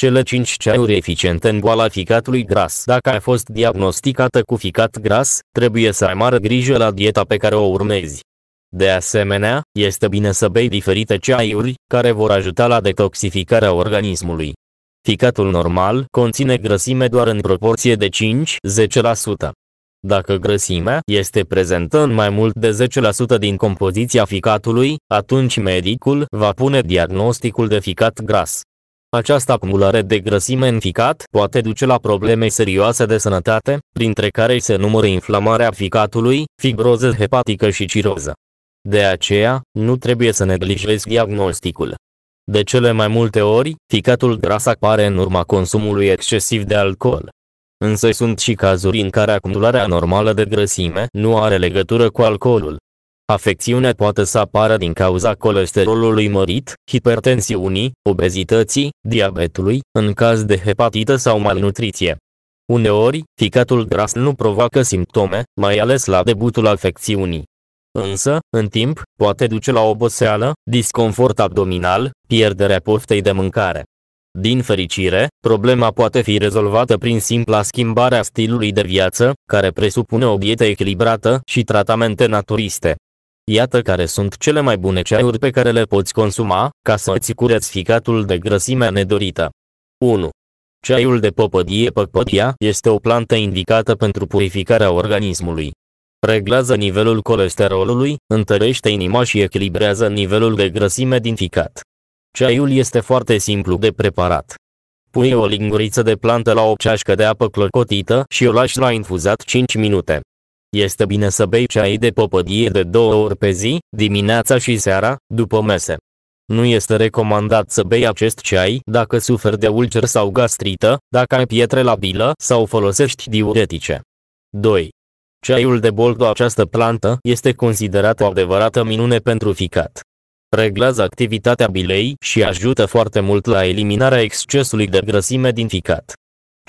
Cele 5 ceaiuri eficiente în boala ficatului gras. Dacă ai fost diagnosticată cu ficat gras, trebuie să ai mare grijă la dieta pe care o urmezi. De asemenea, este bine să bei diferite ceaiuri, care vor ajuta la detoxificarea organismului. Ficatul normal conține grăsime doar în proporție de 5-10%. Dacă grăsimea este prezentă în mai mult de 10% din compoziția ficatului, atunci medicul va pune diagnosticul de ficat gras. Această acumulare de grăsime în ficat poate duce la probleme serioase de sănătate, printre care se numără inflamarea ficatului, fibroză hepatică și ciroză. De aceea, nu trebuie să neglijezi diagnosticul. De cele mai multe ori, ficatul gras apare în urma consumului excesiv de alcool. Însă sunt și cazuri în care acumularea normală de grăsime nu are legătură cu alcoolul. Afecțiunea poate să apară din cauza colesterolului mărit, hipertensiunii, obezității, diabetului, în caz de hepatită sau malnutriție. Uneori, ficatul gras nu provoacă simptome, mai ales la debutul afecțiunii. Însă, în timp, poate duce la oboseală, disconfort abdominal, pierderea poftei de mâncare. Din fericire, problema poate fi rezolvată prin simpla schimbare a stilului de viață, care presupune o dietă echilibrată și tratamente naturiste. Iată care sunt cele mai bune ceaiuri pe care le poți consuma, ca să îți cureți ficatul de grăsimea nedorită. 1. Ceaiul de popădie păpădia este o plantă indicată pentru purificarea organismului. Reglează nivelul colesterolului, întărește inima și echilibrează nivelul de grăsime din ficat. Ceaiul este foarte simplu de preparat. Pui o linguriță de plantă la o ceașcă de apă clocotită și o lași la infuzat 5 minute. Este bine să bei ceai de popădie de două ori pe zi, dimineața și seara, după mese. Nu este recomandat să bei acest ceai dacă suferi de ulcer sau gastrită, dacă ai pietre la bilă sau folosești diuretice. 2. Ceaiul de boldo această plantă este considerat o adevărată minune pentru ficat. Reglează activitatea bilei și ajută foarte mult la eliminarea excesului de grăsime din ficat.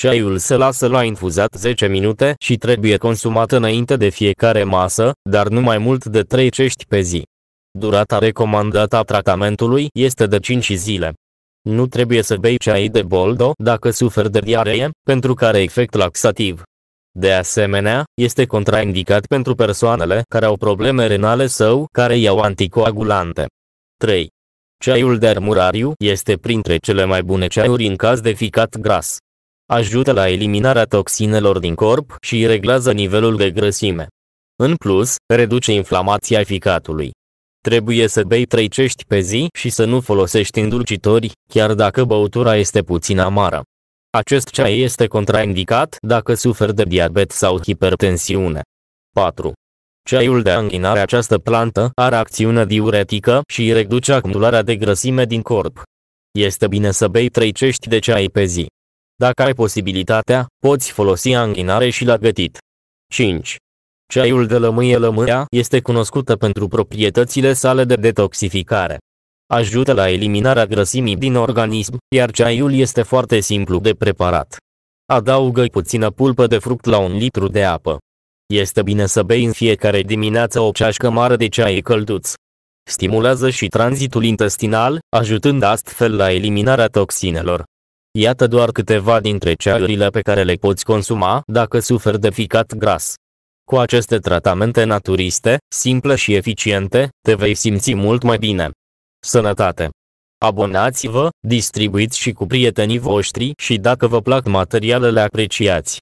Ceaiul se lasă la infuzat 10 minute și trebuie consumat înainte de fiecare masă, dar nu mai mult de 3 cești pe zi. Durata recomandată a tratamentului este de 5 zile. Nu trebuie să bei ceai de boldo dacă suferi de diaree, pentru care are efect laxativ. De asemenea, este contraindicat pentru persoanele care au probleme renale sau care iau anticoagulante. 3. Ceaiul de armurariu este printre cele mai bune ceaiuri în caz de ficat gras ajută la eliminarea toxinelor din corp și reglează nivelul de grăsime. În plus, reduce inflamația ficatului. Trebuie să bei trei cești pe zi și să nu folosești îndulcitori, chiar dacă băutura este puțin amară. Acest ceai este contraindicat dacă suferi de diabet sau hipertensiune. 4. Ceaiul de anghinare Această plantă are acțiune diuretică și reduce acumularea de grăsime din corp. Este bine să bei trei cești de ceai pe zi. Dacă ai posibilitatea, poți folosi anghinare și la gătit. 5. Ceaiul de lămâie lămâia este cunoscută pentru proprietățile sale de detoxificare. Ajută la eliminarea grăsimii din organism, iar ceaiul este foarte simplu de preparat. Adaugă puțină pulpă de fruct la un litru de apă. Este bine să bei în fiecare dimineață o ceașcă mare de ceai călduț. Stimulează și tranzitul intestinal, ajutând astfel la eliminarea toxinelor. Iată doar câteva dintre ceaiurile pe care le poți consuma dacă suferi de ficat gras. Cu aceste tratamente naturiste, simple și eficiente, te vei simți mult mai bine. Sănătate! Abonați-vă, distribuiți și cu prietenii voștri și dacă vă plac materialele apreciați.